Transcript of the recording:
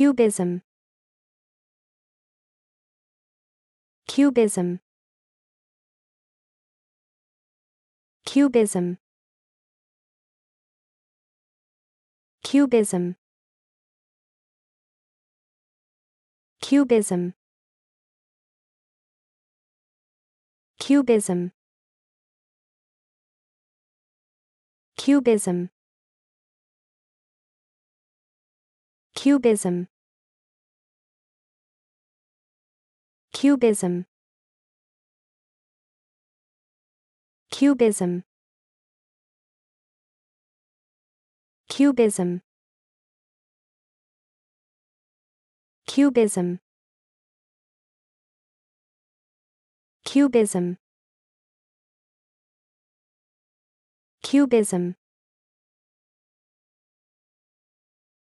Cubism Cubism Cubism Cubism Cubism Cubism Cubism Cubism Cubism Cubism Cubism Cubism Cubism Cubism